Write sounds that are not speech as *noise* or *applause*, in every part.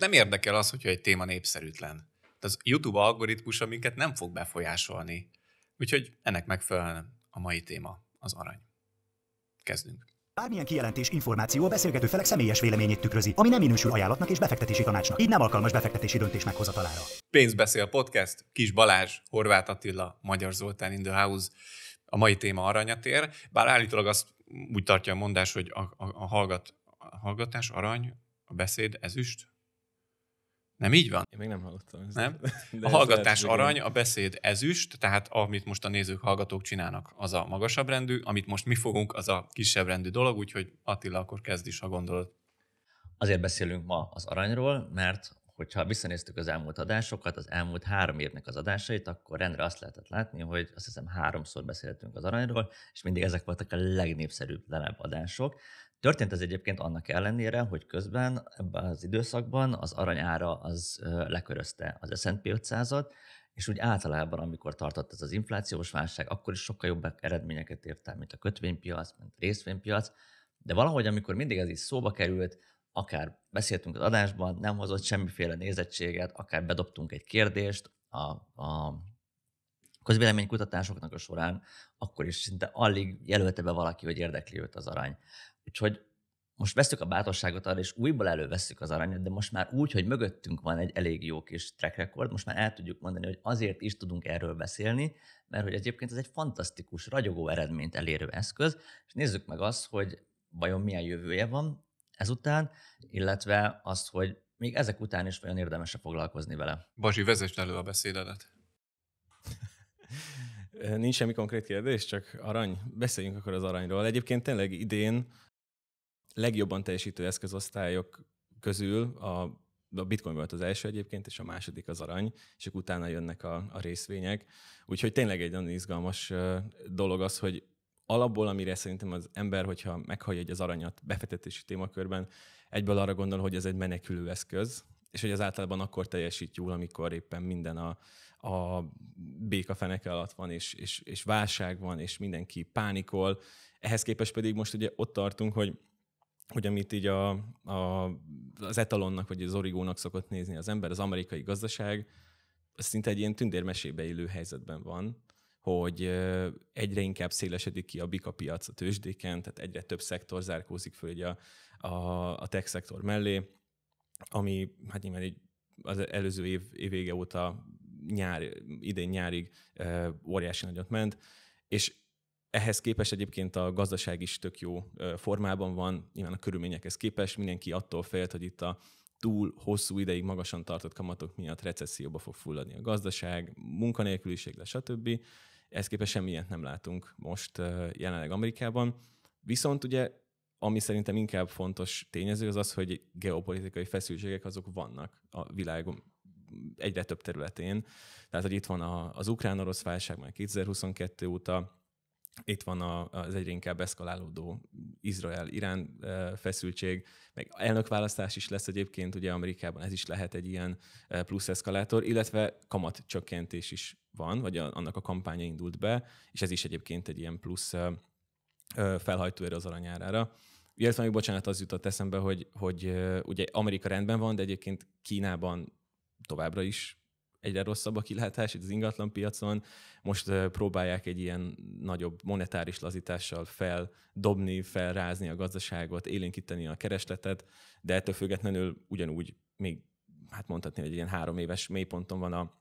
Nem érdekel az, hogyha egy téma népszerűtlen. De az YouTube algoritmusa minket nem fog befolyásolni. Úgyhogy ennek megfelelően a mai téma az arany. Kezdünk. Bármilyen kijelentés, információ a beszélgető felek személyes véleményét tükrözi, ami nem minősül ajánlatnak és befektetési tanácsnak, így nem alkalmas befektetési döntés meghozatalára. Pénzbeszél podcast, Kis Balázs, Horváth Attila, Magyar Zoltán in the house. A mai téma aranyatér, bár állítólag azt úgy tartja a mondás, hogy a, a, a hallgat, a hallgatás arany, a beszéd ezüst, nem így van? Én még nem hallottam. Ezt. Nem? De a hallgatás lehet, arany, a beszéd ezüst, tehát amit most a nézők, hallgatók csinálnak, az a magasabb rendű, amit most mi fogunk, az a kisebb rendű dolog, úgyhogy Attila, akkor kezd is, ha gondolod. Azért beszélünk ma az aranyról, mert hogyha visszanéztük az elmúlt adásokat, az elmúlt három évnek az adásait, akkor rendre azt lehetett látni, hogy azt hiszem háromszor beszéltünk az aranyról, és mindig ezek voltak a legnépszerűbb adások. Történt ez egyébként annak ellenére, hogy közben ebben az időszakban az aranyára az lekörözte az S&P 500-at, és úgy általában, amikor tartott ez az inflációs válság, akkor is sokkal jobb eredményeket ért el, mint a kötvénypiac, mint a részvénypiac, de valahogy, amikor mindig ez is szóba került, akár beszéltünk az adásban, nem hozott semmiféle nézettséget, akár bedobtunk egy kérdést a, a közvéleménykutatásoknak a során, akkor is szinte alig jelölte be valaki, hogy érdekli őt az arany. Úgyhogy most veszük a bátorságot arra, és újból elővesszük az aranyat, de most már úgy, hogy mögöttünk van egy elég jó kis track record, most már el tudjuk mondani, hogy azért is tudunk erről beszélni, mert hogy egyébként ez egy fantasztikus, ragyogó eredményt elérő eszköz, és nézzük meg azt, hogy vajon milyen jövője van ezután, illetve azt, hogy még ezek után is vajon érdemes foglalkozni vele. Bazsi, vezess elő a beszédedet. Nincs semmi konkrét kérdés, csak arany. Beszéljünk akkor az aranyról. Egyébként tényleg idén legjobban teljesítő eszközosztályok közül a a bitcoin volt az első egyébként, és a második az arany, és akkor utána jönnek a, a részvények. Úgyhogy tényleg egy nagyon izgalmas dolog az, hogy alapból, amire szerintem az ember, hogyha meghallja egy az aranyat befektetési témakörben, egyből arra gondol, hogy ez egy menekülő eszköz, és hogy az általában akkor teljesít jól, amikor éppen minden a, a béka feneke alatt van, és, és, és válság van, és mindenki pánikol. Ehhez képest pedig most ugye ott tartunk, hogy hogy amit így a, a, az etalonnak, vagy az origónak szokott nézni az ember, az amerikai gazdaság, az szinte egy ilyen tündérmesébe élő helyzetben van, hogy egyre inkább szélesedik ki a bika piac a tőzsdéken, tehát egyre több szektor zárkózik föl a, a, a tech szektor mellé, ami hát nyilván egy az előző év, évvége óta nyár, idén nyárig óriási nagyot ment, és ehhez képest egyébként a gazdaság is tök jó formában van, nyilván a körülményekhez képest mindenki attól félt, hogy itt a túl hosszú ideig magasan tartott kamatok miatt recesszióba fog fulladni a gazdaság, munkanélküliség lesz, stb. Ehhez képest semmilyet nem látunk most jelenleg Amerikában. Viszont ugye, ami szerintem inkább fontos tényező, az az, hogy geopolitikai feszültségek azok vannak a világon egyre több területén. Tehát, hogy itt van az ukrán-orosz válság már 2022 óta, itt van a, az egyre inkább eszkalálódó Izrael-Irán feszültség, meg elnökválasztás is lesz egyébként, ugye Amerikában ez is lehet egy ilyen plusz eszkalátor, illetve kamat csökkentés is van, vagy annak a kampánya indult be, és ez is egyébként egy ilyen plusz felhajtó erre az aranyárára. Illetve még bocsánat, az jutott eszembe, hogy, hogy ugye Amerika rendben van, de egyébként Kínában továbbra is egyre rosszabb a kilátás itt az ingatlan piacon. Most próbálják egy ilyen nagyobb monetáris lazítással feldobni, felrázni a gazdaságot, élénkíteni a keresletet, de ettől függetlenül ugyanúgy még hát mondhatni, hogy ilyen három éves mélyponton van a,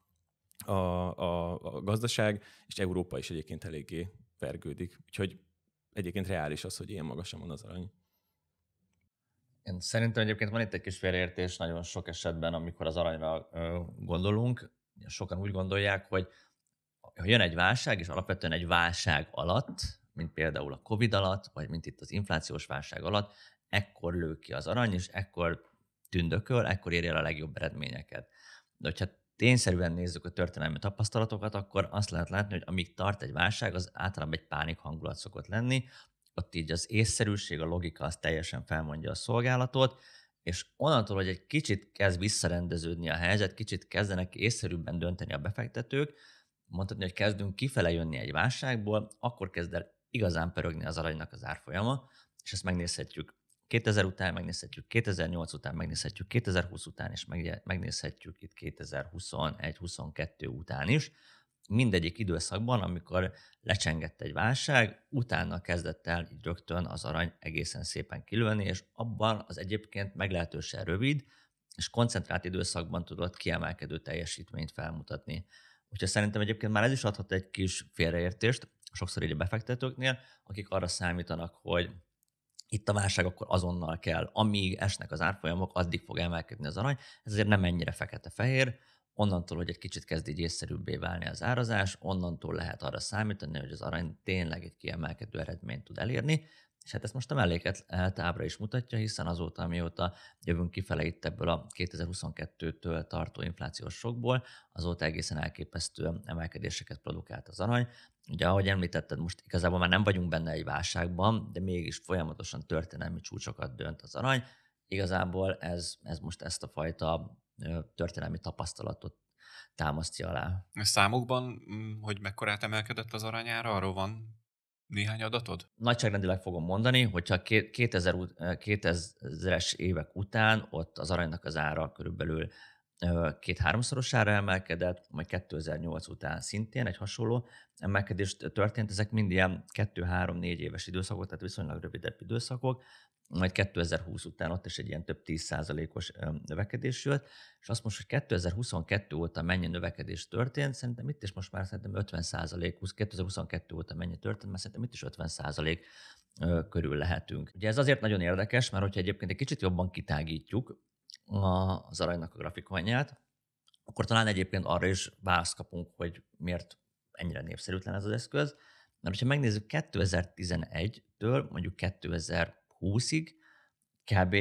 a, a, a gazdaság, és Európa is egyébként eléggé vergődik. Úgyhogy egyébként reális az, hogy ilyen magasan van az arany. Én szerintem egyébként van itt egy kis félreértés nagyon sok esetben, amikor az aranyra gondolunk. Sokan úgy gondolják, hogy ha jön egy válság, és alapvetően egy válság alatt, mint például a COVID alatt, vagy mint itt az inflációs válság alatt, ekkor lő ki az arany, és ekkor tündököl, ekkor érje el a legjobb eredményeket. De hogyha tényszerűen nézzük a történelmi tapasztalatokat, akkor azt lehet látni, hogy amíg tart egy válság, az általában egy pánik hangulat szokott lenni, ott így az észszerűség, a logika az teljesen felmondja a szolgálatot, és onnantól, hogy egy kicsit kezd visszarendeződni a helyzet, kicsit kezdenek észszerűbben dönteni a befektetők, mondhatni, hogy kezdünk kifele jönni egy válságból, akkor kezd el igazán pörögni az aranynak az árfolyama, és ezt megnézhetjük 2000 után, megnézhetjük 2008 után, megnézhetjük 2020 után, és megnézhetjük itt 2021-22 után is mindegyik időszakban, amikor lecsengett egy válság, utána kezdett el így rögtön az arany egészen szépen kilőni, és abban az egyébként meglehetősen rövid és koncentrált időszakban tudott kiemelkedő teljesítményt felmutatni. Úgyhogy szerintem egyébként már ez is adhat egy kis félreértést, sokszor így a befektetőknél, akik arra számítanak, hogy itt a válság akkor azonnal kell, amíg esnek az árfolyamok, addig fog emelkedni az arany. Ez azért nem ennyire fekete-fehér, onnantól, hogy egy kicsit kezd így észszerűbbé válni az árazás, onnantól lehet arra számítani, hogy az arany tényleg egy kiemelkedő eredményt tud elérni, és hát ezt most a melléket e, ábra is mutatja, hiszen azóta, amióta jövünk kifele itt ebből a 2022-től tartó inflációs sokból, azóta egészen elképesztő emelkedéseket produkált az arany. Ugye, ahogy említetted, most igazából már nem vagyunk benne egy válságban, de mégis folyamatosan történelmi csúcsokat dönt az arany. Igazából ez, ez most ezt a fajta történelmi tapasztalatot támasztja alá. Számukban, mm, hogy mekkorát emelkedett az arányára, arról van néhány adatod? Nagyságrendileg fogom mondani, hogyha 2000, 2000-es évek után ott az aranynak az ára körülbelül két-háromszorosára emelkedett, majd 2008 után szintén egy hasonló emelkedés történt. Ezek mind ilyen 2-3-4 éves időszakok, tehát viszonylag rövidebb időszakok, majd 2020 után ott is egy ilyen több 10%-os növekedés jött, és azt most, hogy 2022 óta mennyi növekedés történt, szerintem itt is most már szerintem 50 százalék, 2022 óta mennyi történt, mert szerintem itt is 50 százalék körül lehetünk. Ugye ez azért nagyon érdekes, mert hogyha egyébként egy kicsit jobban kitágítjuk az aranynak a grafikonját, akkor talán egyébként arra is választ kapunk, hogy miért ennyire népszerűtlen ez az eszköz. Mert ha megnézzük 2011-től mondjuk 2000 20-ig, kb.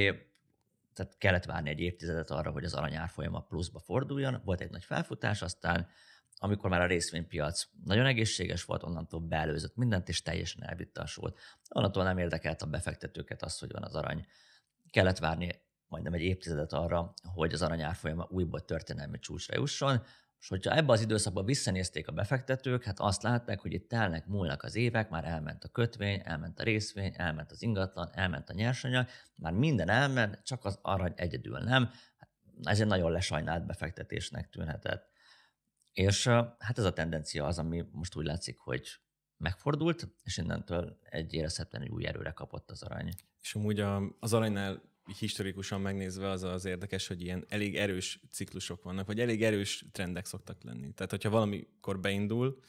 Tehát kellett várni egy évtizedet arra, hogy az aranyár folyama pluszba forduljon. Volt egy nagy felfutás, aztán amikor már a részvénypiac nagyon egészséges volt, onnantól beelőzött mindent, és teljesen a volt. Onnantól nem érdekelt a befektetőket az, hogy van az arany. Kellett várni majdnem egy évtizedet arra, hogy az arany árfolyama újból történelmi csúcsra jusson. És hogyha ebbe az időszakban visszanézték a befektetők, hát azt látták, hogy itt telnek, múlnak az évek, már elment a kötvény, elment a részvény, elment az ingatlan, elment a nyersanyag, már minden elment, csak az arany egyedül nem. Hát ez egy nagyon lesajnált befektetésnek tűnhetett. És hát ez a tendencia az, ami most úgy látszik, hogy megfordult, és innentől egy érezhetően új erőre kapott az arany. És amúgy az aranynál historikusan megnézve az az érdekes, hogy ilyen elég erős ciklusok vannak, vagy elég erős trendek szoktak lenni. Tehát, hogyha valamikor beindul,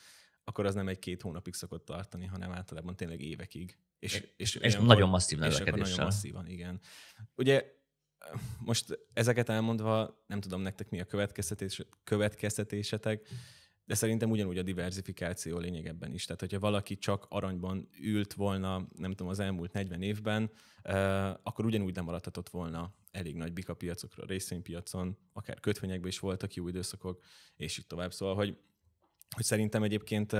akkor az nem egy-két hónapig szokott tartani, hanem általában tényleg évekig. És, e- és, és olyankor, nagyon masszív növekedéssel. És nagyon masszívan, igen. Ugye most ezeket elmondva, nem tudom nektek mi a következtetés, következtetésetek, de szerintem ugyanúgy a diversifikáció lényeg ebben is. Tehát, hogyha valaki csak aranyban ült volna, nem tudom, az elmúlt 40 évben, akkor ugyanúgy nem maradhatott volna elég nagy bika piacokra, részvénypiacon, akár kötvényekben is voltak jó időszakok, és így tovább. Szóval, hogy, hogy szerintem egyébként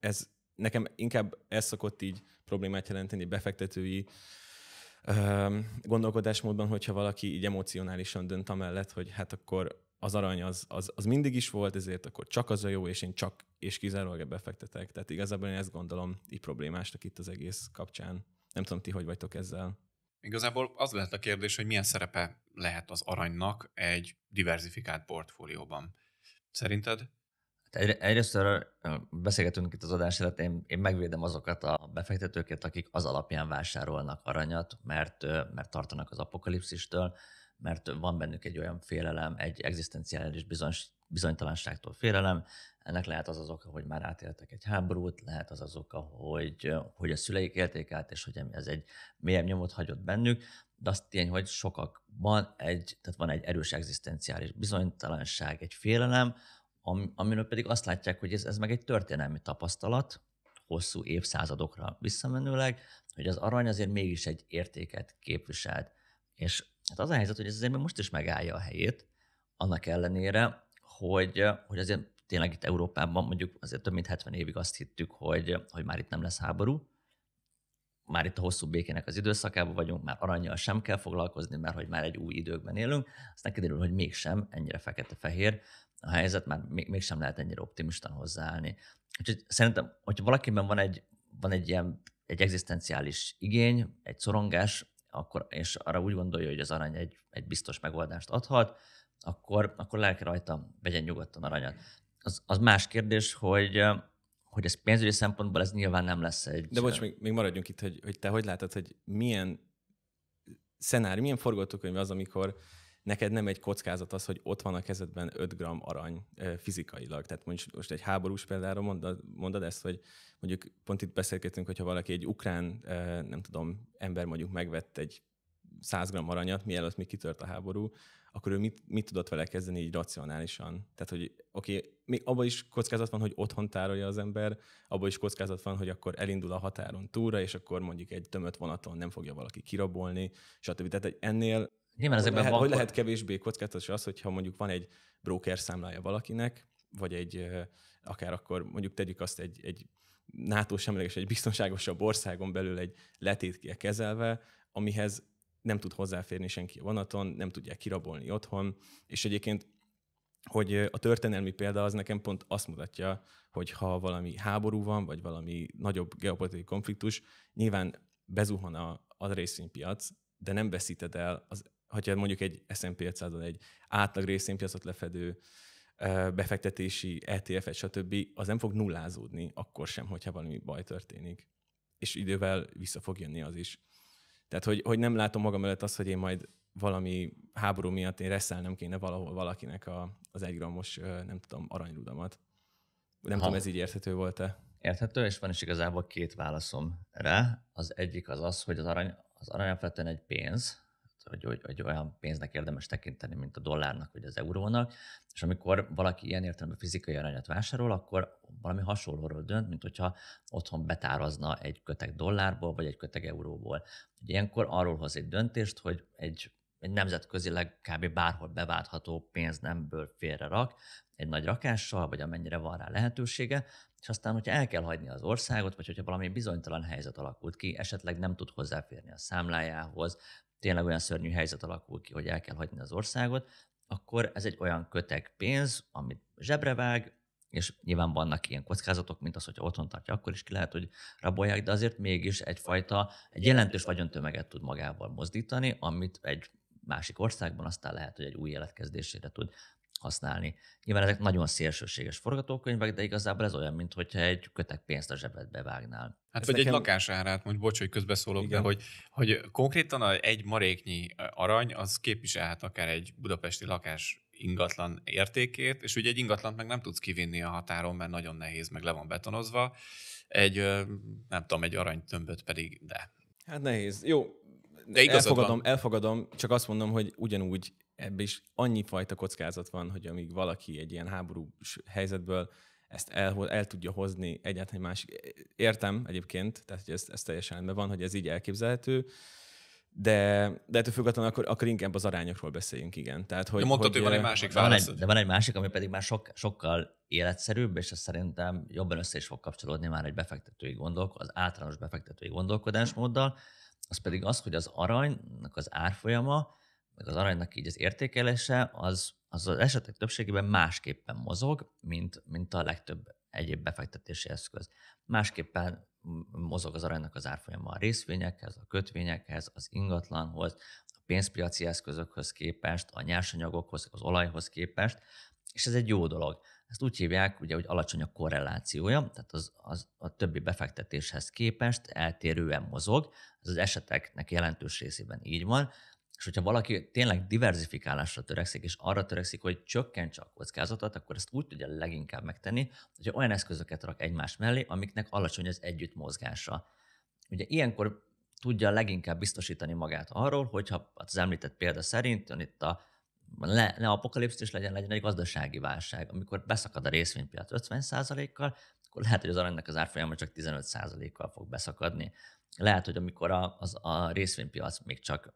ez nekem inkább ez szokott így problémát jelenteni befektetői gondolkodásmódban, hogyha valaki így emocionálisan dönt amellett, hogy hát akkor az arany az, az, az mindig is volt, ezért akkor csak az a jó, és én csak és kizárólag fektetek. Tehát igazából én ezt gondolom így problémásnak itt az egész kapcsán. Nem tudom, ti hogy vagytok ezzel. Igazából az lehet a kérdés, hogy milyen szerepe lehet az aranynak egy diversifikált portfólióban. Szerinted? Hát egy, egyrészt beszélgetünk itt az adás előtt, én, én megvédem azokat a befektetőket, akik az alapján vásárolnak aranyat, mert, mert tartanak az apokalipszistől mert van bennük egy olyan félelem, egy egzisztenciális bizonyos, bizonytalanságtól félelem. Ennek lehet az az oka, hogy már átéltek egy háborút, lehet az az oka, hogy, hogy a szüleik élték át, és hogy ez egy mélyebb nyomot hagyott bennük, de azt tény, hogy sokakban egy, tehát van egy erős egzisztenciális bizonytalanság, egy félelem, am, amiről pedig azt látják, hogy ez, ez meg egy történelmi tapasztalat, hosszú évszázadokra visszamenőleg, hogy az arany azért mégis egy értéket képviselt. És Hát az a helyzet, hogy ez azért most is megállja a helyét, annak ellenére, hogy, hogy azért tényleg itt Európában mondjuk azért több mint 70 évig azt hittük, hogy, hogy már itt nem lesz háború, már itt a hosszú békének az időszakában vagyunk, már aranyjal sem kell foglalkozni, mert hogy már egy új időkben élünk, aztán kiderül, hogy mégsem ennyire fekete-fehér a helyzet, már mégsem lehet ennyire optimistan hozzáállni. Úgyhogy szerintem, hogyha valakiben van egy, van egy ilyen egy egzisztenciális igény, egy szorongás, akkor, és arra úgy gondolja, hogy az arany egy, egy biztos megoldást adhat, akkor, akkor lelke rajta, vegyen nyugodtan aranyat. Az, az más kérdés, hogy hogy ez pénzügyi szempontból ez nyilván nem lesz egy... De bocs, még, még maradjunk itt, hogy, hogy te hogy látod, hogy milyen szenár, milyen forgatókönyv az, amikor neked nem egy kockázat az, hogy ott van a kezedben 5 gram arany fizikailag. Tehát mondjuk most egy háborús példára mondod, mondod ezt, hogy mondjuk pont itt beszélgetünk, hogyha valaki egy ukrán, nem tudom, ember mondjuk megvett egy 100 gram aranyat, mielőtt még kitört a háború, akkor ő mit, mit tudott vele kezdeni így racionálisan? Tehát, hogy oké, okay, abban is kockázat van, hogy otthon tárolja az ember, abban is kockázat van, hogy akkor elindul a határon túlra, és akkor mondjuk egy tömött vonaton nem fogja valaki kirabolni, stb. Tehát egy ennél Nyilván ezekben lehet, van... Hogy lehet kevésbé kockázatos az, hogyha mondjuk van egy broker számlája valakinek, vagy egy, akár akkor mondjuk tegyük azt egy, egy NATO semleges, egy biztonságosabb országon belül egy letétkél kezelve, amihez nem tud hozzáférni senki a vonaton, nem tudják kirabolni otthon, és egyébként hogy a történelmi példa az nekem pont azt mutatja, hogy ha valami háború van, vagy valami nagyobb geopolitikai konfliktus, nyilván bezuhan a, a részvénypiac, de nem veszíted el az hogyha mondjuk egy S&P 500-on egy átlag részénpiacot lefedő befektetési ETF-et, stb., az nem fog nullázódni akkor sem, hogyha valami baj történik. És idővel vissza fog jönni az is. Tehát, hogy, hogy nem látom magam előtt azt, hogy én majd valami háború miatt én reszelnem kéne valahol valakinek a, az egygramos nem tudom, aranyrudamat. Nem ha. tudom, ez így érthető volt-e? Érthető, és van is igazából két válaszom rá. Az egyik az az, hogy az arany, az arany egy pénz, hogy, hogy, hogy olyan pénznek érdemes tekinteni, mint a dollárnak vagy az eurónak, és amikor valaki ilyen értelemben fizikai aranyat vásárol, akkor valami hasonlóról dönt, mint hogyha otthon betározna egy köteg dollárból vagy egy köteg euróból. ilyenkor arról hoz egy döntést, hogy egy egy nemzetközileg kb. bárhol beváltható nemből félre rak, egy nagy rakással, vagy amennyire van rá lehetősége, és aztán, hogyha el kell hagyni az országot, vagy hogyha valami bizonytalan helyzet alakult ki, esetleg nem tud hozzáférni a számlájához, tényleg olyan szörnyű helyzet alakul ki, hogy el kell hagyni az országot, akkor ez egy olyan köteg pénz, amit zsebre vág, és nyilván vannak ilyen kockázatok, mint az, hogy otthon tartja, akkor is ki lehet, hogy rabolják, de azért mégis egyfajta, egy jelentős vagyontömeget tud magával mozdítani, amit egy másik országban aztán lehet, hogy egy új életkezdésére tud használni. Nyilván ezek nagyon szélsőséges forgatókönyvek, de igazából ez olyan, mintha egy kötek pénzt a zsebedbe vágnál. Hát, ez vagy nekem... egy lakásárát, mondj, bocs, hogy közbeszólok, Igen. de hogy, hogy konkrétan egy maréknyi arany, az képviselhet akár egy budapesti lakás ingatlan értékét, és ugye egy ingatlant meg nem tudsz kivinni a határon, mert nagyon nehéz, meg le van betonozva, egy, nem tudom, egy aranytömböt pedig, de. Hát nehéz. Jó, de elfogadom, van. elfogadom, csak azt mondom, hogy ugyanúgy ebben is annyi fajta kockázat van, hogy amíg valaki egy ilyen háborús helyzetből ezt el, el tudja hozni egyáltalán egy másik. Értem egyébként, tehát hogy ez, ez teljesen rendben van, hogy ez így elképzelhető, de, de ettől függetlenül akkor, akkor inkább az arányokról beszéljünk, igen. Tehát, hogy, de mondtad, hogy, hogy van egy másik válasz. Van egy, de van egy másik, ami pedig már sok, sokkal életszerűbb, és ez szerintem jobban össze is fog kapcsolódni már egy befektetői gondolk, az általános befektetői gondolkodásmóddal, az pedig az, hogy az aranynak az árfolyama az aranynak így az értékelése, az, az az esetek többségében másképpen mozog, mint, mint a legtöbb egyéb befektetési eszköz. Másképpen mozog az aranynak az árfolyama a részvényekhez, a kötvényekhez, az ingatlanhoz, a pénzpiaci eszközökhöz képest, a nyersanyagokhoz, az olajhoz képest, és ez egy jó dolog. Ezt úgy hívják, ugye, hogy alacsony a korrelációja, tehát az, az a többi befektetéshez képest eltérően mozog, ez az eseteknek jelentős részében így van, és hogyha valaki tényleg diversifikálásra törekszik, és arra törekszik, hogy csökkentse a kockázatot, akkor ezt úgy tudja leginkább megtenni, hogy olyan eszközöket rak egymás mellé, amiknek alacsony az együttmozgása. Ugye ilyenkor tudja leginkább biztosítani magát arról, hogyha az említett példa szerint, itt a ne, ne apokalipszis legyen, legyen egy gazdasági válság. Amikor beszakad a részvénypiac 50%-kal, akkor lehet, hogy az aranynak az árfolyama csak 15%-kal fog beszakadni lehet, hogy amikor a, az, a részvénypiac még csak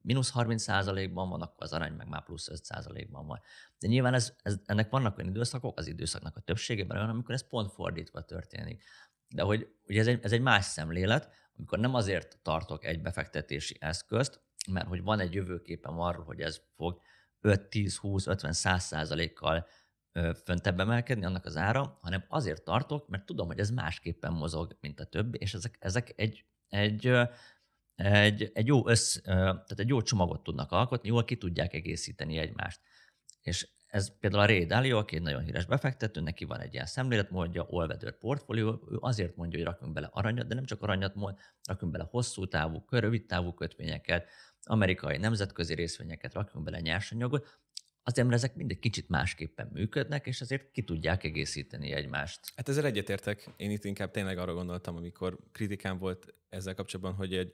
mínusz 30%-ban van, akkor az arany meg már plusz 5%-ban van. De nyilván ez, ez, ennek vannak olyan időszakok, az időszaknak a többségében olyan, amikor ez pont fordítva történik. De hogy ugye ez egy, ez egy más szemlélet, amikor nem azért tartok egy befektetési eszközt, mert hogy van egy jövőképem arról, hogy ez fog 5-10-20-50-100 százalékkal föntebb emelkedni annak az ára, hanem azért tartok, mert tudom, hogy ez másképpen mozog, mint a többi, és ezek, ezek egy, egy, egy, egy, jó össz, tehát egy jó csomagot tudnak alkotni, jól ki tudják egészíteni egymást. És ez például a Ray Dalio, aki egy nagyon híres befektető, neki van egy ilyen szemléletmódja, olvedőr portfólió, ő azért mondja, hogy rakjunk bele aranyat, de nem csak aranyat mond, rakjunk bele hosszú távú, rövid távú kötvényeket, amerikai nemzetközi részvényeket, rakjunk bele nyersanyagot, az ezek mind egy kicsit másképpen működnek, és azért ki tudják egészíteni egymást. Hát ezzel egyetértek. Én itt inkább tényleg arra gondoltam, amikor kritikám volt ezzel kapcsolatban, hogy egy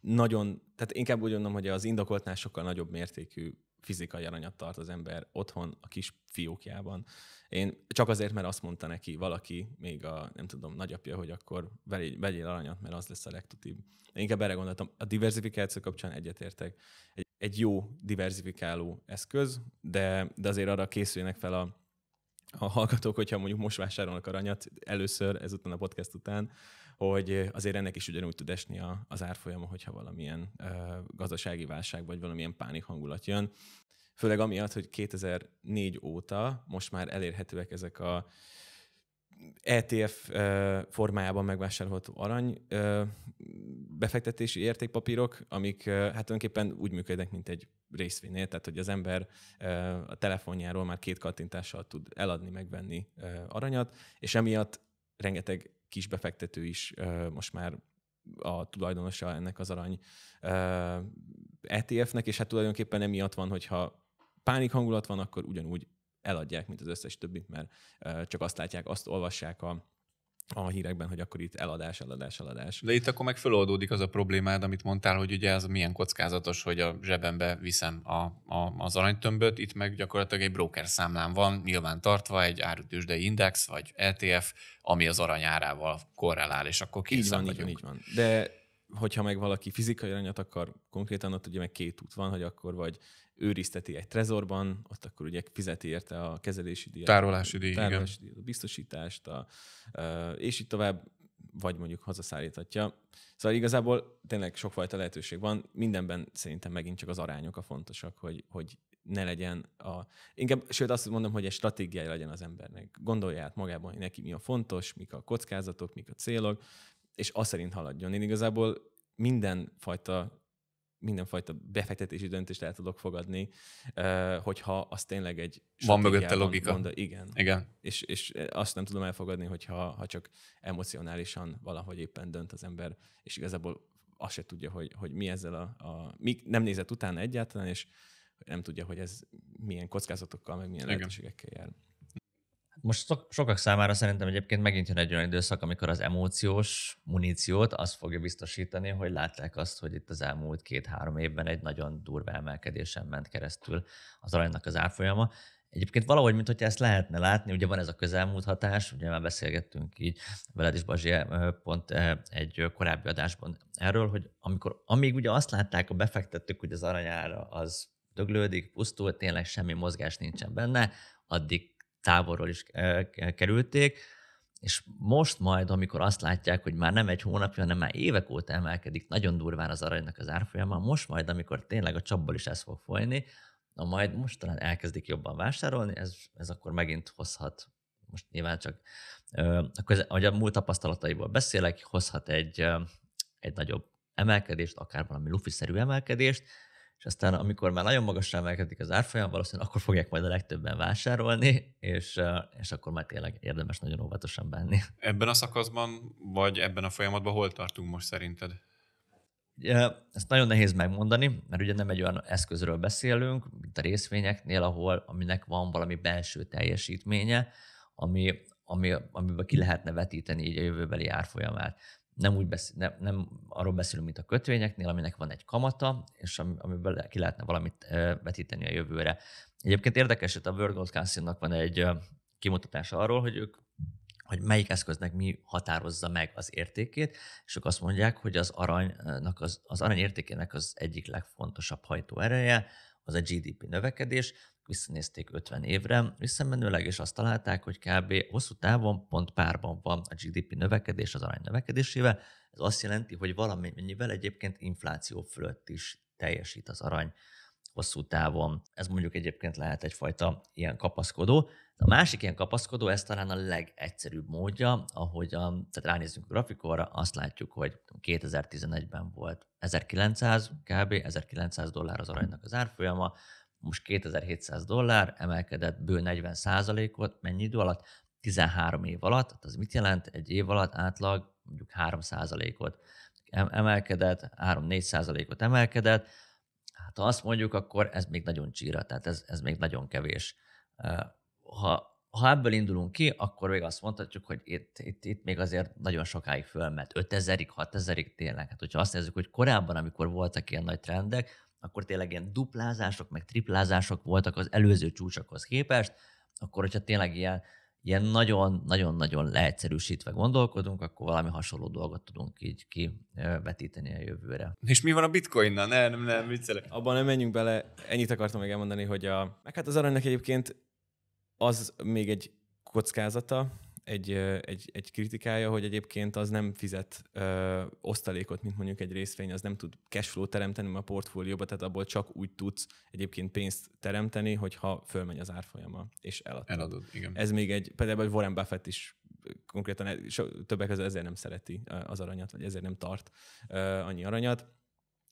nagyon, tehát inkább úgy gondolom, hogy az indokoltnál sokkal nagyobb mértékű fizikai aranyat tart az ember otthon a kis fiókjában. Én csak azért, mert azt mondta neki valaki, még a, nem tudom, nagyapja, hogy akkor vegyél, aranyat, mert az lesz a legtutibb. Én inkább erre gondoltam. A diversifikáció kapcsán egyetértek egy jó diversifikáló eszköz, de, de azért arra készüljenek fel a, a hallgatók, hogyha mondjuk most vásárolnak aranyat először, ezután a podcast után, hogy azért ennek is ugyanúgy tud esni a, az árfolyama, hogyha valamilyen ö, gazdasági válság vagy valamilyen pánik hangulat jön. Főleg amiatt, hogy 2004 óta most már elérhetőek ezek a ETF formájában megvásárolható arany befektetési értékpapírok, amik hát tulajdonképpen úgy működnek, mint egy részvénynél, tehát hogy az ember a telefonjáról már két kattintással tud eladni, megvenni aranyat, és emiatt rengeteg kis befektető is most már a tulajdonosa ennek az arany ETF-nek, és hát tulajdonképpen emiatt van, hogyha pánik hangulat van, akkor ugyanúgy eladják, mint az összes többi, mert csak azt látják, azt olvassák a a hírekben, hogy akkor itt eladás, eladás, eladás. De itt akkor meg föloldódik az a problémád, amit mondtál, hogy ugye az milyen kockázatos, hogy a zsebembe viszem a, a, az aranytömböt, itt meg gyakorlatilag egy broker számlán van, nyilván tartva egy árutősdei index, vagy ETF, ami az aranyárával korrelál, és akkor készen így van, vagyunk. Így van, így van. De hogyha meg valaki fizikai aranyat akar, konkrétan ott ugye meg két út van, hogy akkor vagy őrizteti egy trezorban, ott akkor ugye fizeti érte a kezelési díjat, tárolási díj, tárolási díjat a biztosítást, a, és így tovább, vagy mondjuk hazaszállíthatja. Szóval igazából tényleg sokfajta lehetőség van. Mindenben szerintem megint csak az arányok a fontosak, hogy, hogy ne legyen a... Inkább, sőt azt mondom, hogy egy stratégiája legyen az embernek. Gondolja át magában, hogy neki mi a fontos, mik a kockázatok, mik a célok, és azt szerint haladjon. Én igazából mindenfajta mindenfajta befektetési döntést el tudok fogadni, hogyha az tényleg egy... Van mögötte logika. Mondta, igen. igen. És, és azt nem tudom elfogadni, hogyha ha csak emocionálisan valahogy éppen dönt az ember, és igazából azt se tudja, hogy, hogy mi ezzel a, a... Mi, nem nézett utána egyáltalán, és nem tudja, hogy ez milyen kockázatokkal, meg milyen igen. lehetőségekkel jár most sokak számára szerintem egyébként megint jön egy olyan időszak, amikor az emóciós muníciót az fogja biztosítani, hogy látták azt, hogy itt az elmúlt két-három évben egy nagyon durva emelkedésen ment keresztül az aranynak az árfolyama. Egyébként valahogy, mint hogy ezt lehetne látni, ugye van ez a közelmúlt hatás, ugye már beszélgettünk így veled is, Bazsi, eh, pont eh, egy korábbi adásban erről, hogy amikor, amíg ugye azt látták a befektettük, hogy az aranyára az döglődik, pusztul, tényleg semmi mozgás nincsen benne, addig távolról is eh, kerülték, és most majd, amikor azt látják, hogy már nem egy hónapja, hanem már évek óta emelkedik nagyon durván az aranynak az árfolyama, most majd, amikor tényleg a csapból is ez fog folyni, na majd most talán elkezdik jobban vásárolni, ez, ez akkor megint hozhat, most nyilván csak a, köze, a múlt tapasztalataiból beszélek, hozhat egy, egy nagyobb emelkedést, akár valami lufiszerű emelkedést, és aztán amikor már nagyon magasra emelkedik az árfolyam, valószínűleg akkor fogják majd a legtöbben vásárolni, és, és akkor már tényleg érdemes nagyon óvatosan bánni. Ebben a szakaszban, vagy ebben a folyamatban hol tartunk most szerinted? Ja, ezt nagyon nehéz megmondani, mert ugye nem egy olyan eszközről beszélünk, mint a részvényeknél, ahol aminek van valami belső teljesítménye, ami, ami, amiből ki lehetne vetíteni így a jövőbeli árfolyamát nem, úgy beszél, nem, nem arról beszélünk, mint a kötvényeknél, aminek van egy kamata, és am, amiből ki lehetne valamit vetíteni a jövőre. Egyébként érdekes, hogy a World Gold Council-nak van egy kimutatása arról, hogy ők hogy melyik eszköznek mi határozza meg az értékét, és ők azt mondják, hogy az aranynak az, az arany értékének az egyik legfontosabb hajtóereje az a GDP növekedés, visszanézték 50 évre visszamenőleg, és azt találták, hogy kb. hosszú távon pont párban van a GDP növekedés az arány növekedésével. Ez azt jelenti, hogy valamennyivel egyébként infláció fölött is teljesít az arany hosszú távon. Ez mondjuk egyébként lehet egyfajta ilyen kapaszkodó, a másik ilyen kapaszkodó, ez talán a legegyszerűbb módja, ahogy a, tehát ránézzünk a grafikóra, azt látjuk, hogy 2011-ben volt 1900, kb. 1900 dollár az aranynak az árfolyama, most 2700 dollár, emelkedett bő 40 ot mennyi idő alatt? 13 év alatt, tehát az mit jelent? Egy év alatt átlag mondjuk 3 ot emelkedett, 3-4 százalékot emelkedett, hát ha azt mondjuk, akkor ez még nagyon csíra, tehát ez, ez még nagyon kevés ha, ha ebből indulunk ki, akkor még azt mondhatjuk, hogy itt, itt, itt még azért nagyon sokáig fölment, 5000-ig, 6000-ig tényleg. Hát, hogyha azt nézzük, hogy korábban, amikor voltak ilyen nagy trendek, akkor tényleg ilyen duplázások, meg triplázások voltak az előző csúcsokhoz képest, akkor hogyha tényleg ilyen, ilyen nagyon-nagyon-nagyon leegyszerűsítve gondolkodunk, akkor valami hasonló dolgot tudunk így kivetíteni a jövőre. És mi van a bitcoinnal? Nem, nem, nem, viccelek. Abban nem menjünk bele. Ennyit akartam még elmondani, hogy a, meg hát az aranynak egyébként az még egy kockázata, egy, egy, egy kritikája, hogy egyébként az nem fizet ö, osztalékot, mint mondjuk egy részvény, az nem tud cashflow teremteni a portfólióba, tehát abból csak úgy tudsz egyébként pénzt teremteni, hogyha fölmegy az árfolyama, és eladod. Eladod, igen. Ez még egy, például Warren Buffett is konkrétan e, többek között ezért nem szereti az aranyat, vagy ezért nem tart ö, annyi aranyat,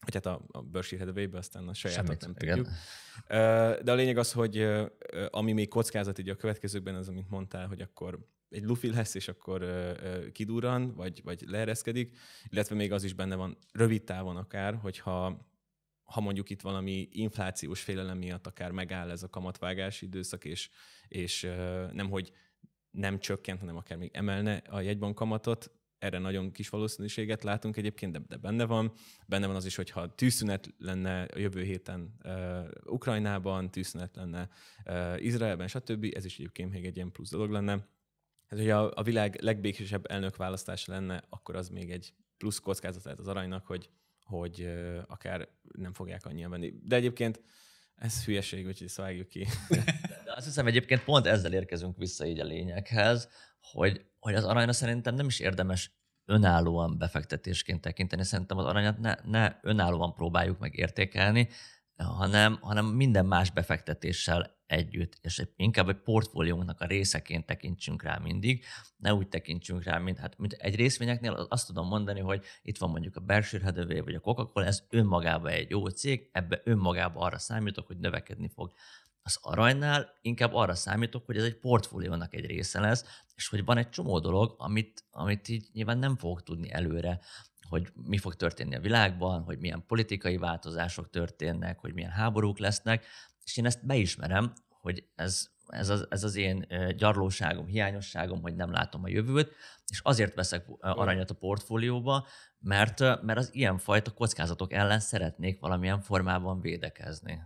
vagy hát a, a Börsi hathaway aztán a sajátot Semmit, nem tudjuk. Igen. De a lényeg az, hogy ami még kockázat így a következőkben, az, amit mondtál, hogy akkor egy lufi lesz, és akkor kidúran, vagy, vagy leereszkedik, illetve még az is benne van rövid távon akár, hogyha ha mondjuk itt valami inflációs félelem miatt akár megáll ez a kamatvágás időszak, és, és nem hogy nem csökkent, hanem akár még emelne a jegybank kamatot, erre nagyon kis valószínűséget látunk egyébként, de, de benne van. Benne van az is, hogyha tűzszünet lenne a jövő héten uh, Ukrajnában, tűzszünet lenne uh, Izraelben, stb. Ez is egyébként még egy ilyen plusz dolog lenne. Hát, hogyha a világ legbékésebb elnök választása lenne, akkor az még egy plusz kockázat lehet az aranynak, hogy, hogy uh, akár nem fogják annyian venni. De egyébként ez hülyeség, úgyhogy ezt ki. *laughs* Azt hiszem egyébként pont ezzel érkezünk vissza így a lényeghez, hogy, hogy az aranyra szerintem nem is érdemes önállóan befektetésként tekinteni. Szerintem az aranyat ne, ne önállóan próbáljuk meg értékelni, hanem, hanem minden más befektetéssel együtt, és inkább egy portfóliónknak a részeként tekintsünk rá mindig, ne úgy tekintsünk rá, mint, hát, mint egy részvényeknél azt tudom mondani, hogy itt van mondjuk a Berkshire Hathaway vagy a Coca-Cola, ez önmagában egy jó cég, ebbe önmagában arra számítok, hogy növekedni fog az aranynál inkább arra számítok, hogy ez egy portfóliónak egy része lesz, és hogy van egy csomó dolog, amit, amit így nyilván nem fogok tudni előre, hogy mi fog történni a világban, hogy milyen politikai változások történnek, hogy milyen háborúk lesznek, és én ezt beismerem, hogy ez, ez, az, ez az én gyarlóságom, hiányosságom, hogy nem látom a jövőt, és azért veszek aranyat a portfólióba, mert, mert az ilyenfajta kockázatok ellen szeretnék valamilyen formában védekezni.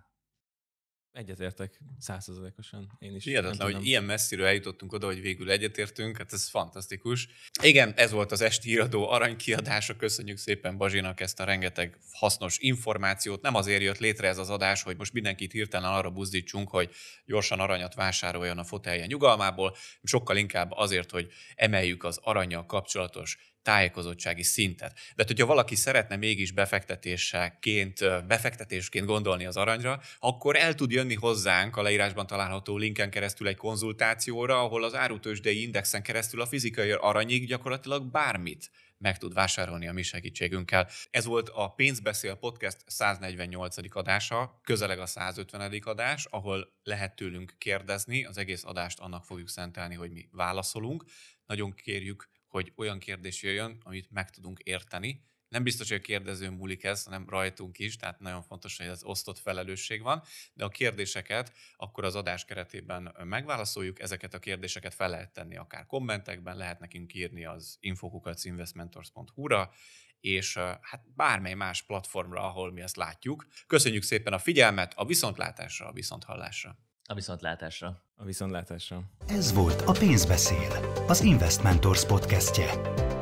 Egyetértek százszerzelékosan, Én is. Hihetetlen, hogy ilyen messziről eljutottunk oda, hogy végül egyetértünk, hát ez fantasztikus. Igen, ez volt az esti iradó aranykiadása. Köszönjük szépen Bazsinak ezt a rengeteg hasznos információt. Nem azért jött létre ez az adás, hogy most mindenkit hirtelen arra buzdítsunk, hogy gyorsan aranyat vásároljon a fotelje nyugalmából, sokkal inkább azért, hogy emeljük az aranyjal kapcsolatos tájékozottsági szintet. De hát, hogyha valaki szeretne mégis befektetéseként, befektetésként gondolni az aranyra, akkor el tud jönni hozzánk a leírásban található linken keresztül egy konzultációra, ahol az árutősdei indexen keresztül a fizikai aranyig gyakorlatilag bármit meg tud vásárolni a mi segítségünkkel. Ez volt a Pénzbeszél Podcast 148. adása, közeleg a 150. adás, ahol lehet tőlünk kérdezni, az egész adást annak fogjuk szentelni, hogy mi válaszolunk. Nagyon kérjük, hogy olyan kérdés jöjjön, amit meg tudunk érteni. Nem biztos, hogy a kérdező múlik ez, hanem rajtunk is, tehát nagyon fontos, hogy ez osztott felelősség van, de a kérdéseket akkor az adás keretében megválaszoljuk, ezeket a kérdéseket fel lehet tenni akár kommentekben, lehet nekünk írni az infokukat investmentors.hu-ra, és hát bármely más platformra, ahol mi ezt látjuk. Köszönjük szépen a figyelmet, a viszontlátásra, a viszonthallásra! A viszontlátásra. A viszontlátásra. Ez volt a Pénzbeszél, az Investmentors podcastje.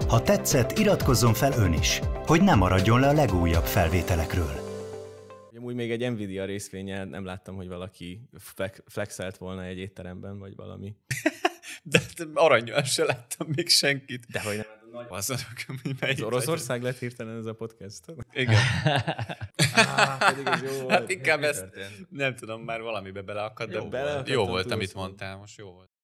Ha tetszett, iratkozzon fel ön is, hogy ne maradjon le a legújabb felvételekről. Amúgy még egy Nvidia részvényel nem láttam, hogy valaki flexelt volna egy étteremben, vagy valami. *laughs* De aranyban se láttam még senkit. De hogy nem nagy bazzarok, *laughs* mi melyik. Az Oroszország lett hirtelen ez a podcast? Igen. ah, *laughs* pedig jó Hát inkább ez, nem tudom, már valamibe beleakadt, de jó volt, amit mondtál, most jó volt.